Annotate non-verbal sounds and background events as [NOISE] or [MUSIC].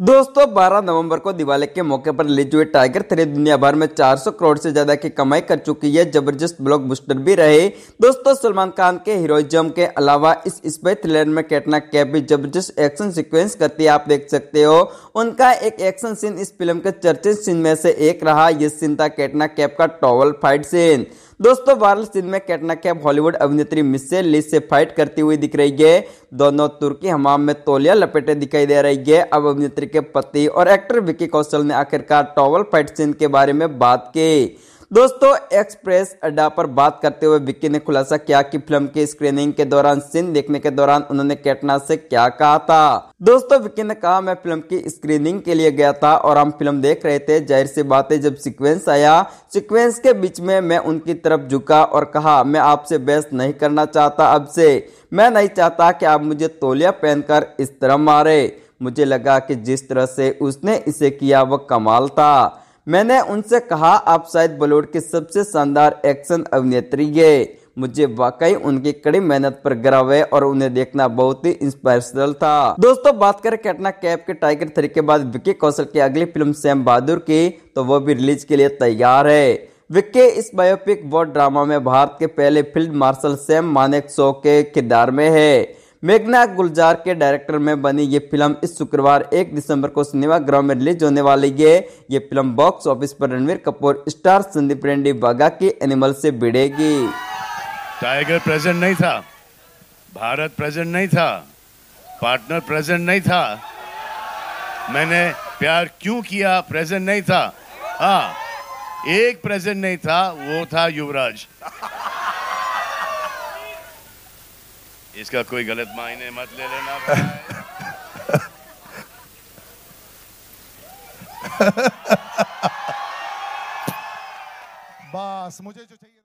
दोस्तों 12 नवंबर को दिवाली के मौके पर रिलीज हुई टाइगर थ्री दुनिया भर में 400 करोड़ से ज्यादा की कमाई कर चुकी है जबरदस्त ब्लॉकबस्टर भी रहे दोस्तों सलमान खान के हीरोइज्म के अलावा इस स्पाई थ्रिलर में कैटना कैप भी जबरदस्त एक्शन सीक्वेंस करती है आप देख सकते हो उनका एक एक्शन सीन इस फिल्म के चर्चित सीन में से एक रहा यह सीन था कैटना कैफ का टॉवल फाइट सीन दोस्तों वायरल सीन में कैटना कैफ हॉलीवुड अभिनेत्री मिसेल ली से फाइट करती हुई दिख रही है दोनों तुर्की हमाम में तोलिया लपेटे दिखाई दे रही है अब अभिनेत्री के पति और एक्टर विकी कौशल ने आखिरकार टॉवल फाइट सीन के बारे में बात की दोस्तों एक्सप्रेस अड्डा पर बात करते हुए विक्की ने खुलासा किया कि फिल्म की स्क्रीनिंग के दौरान सीन देखने के दौरान उन्होंने कैटना से क्या कहा था दोस्तों विक्की ने कहा मैं फिल्म की स्क्रीनिंग के लिए गया था और हम फिल्म देख रहे थे जाहिर सी बात है जब सीक्वेंस आया सीक्वेंस के बीच में मैं उनकी तरफ झुका और कहा मैं आपसे बहस नहीं करना चाहता अब से मैं नहीं चाहता कि आप मुझे तोलिया पहनकर इस तरह मारे मुझे लगा कि जिस तरह से उसने इसे किया वह कमाल था मैंने उनसे कहा आप शायद बॉलीवुड की सबसे शानदार एक्शन अभिनेत्री है मुझे वाकई उनकी कड़ी मेहनत पर गर्व है और उन्हें देखना बहुत ही इंस्पायरेशनल था दोस्तों बात करें कैटना कैप के टाइगर थ्री के बाद विक्की कौशल की अगली फिल्म सैम बहादुर की तो वो भी रिलीज के लिए तैयार है विक्के इस बायोपिक वॉर ड्रामा में भारत के पहले field marshal Sam Manekshaw के किरदार में है मेघना गुलजार के डायरेक्टर में बनी ये फिल्म इस शुक्रवार एक दिसंबर को सिनेमाग्रह में रिलीज होने वाली है ये फिल्म बॉक्स ऑफिस पर रणवीर कपूर स्टार संदीप रेंडी बागा के एनिमल से भिड़ेगी टाइगर प्रेजेंट नहीं था भारत प्रेजेंट नहीं था पार्टनर प्रेजेंट नहीं था मैंने प्यार क्यों किया प्रेजेंट नहीं था हाँ एक प्रेजेंट नहीं था वो था युवराज इसका कोई गलत मायने मत ले लेना [LAUGHS] बस मुझे जो चाहिए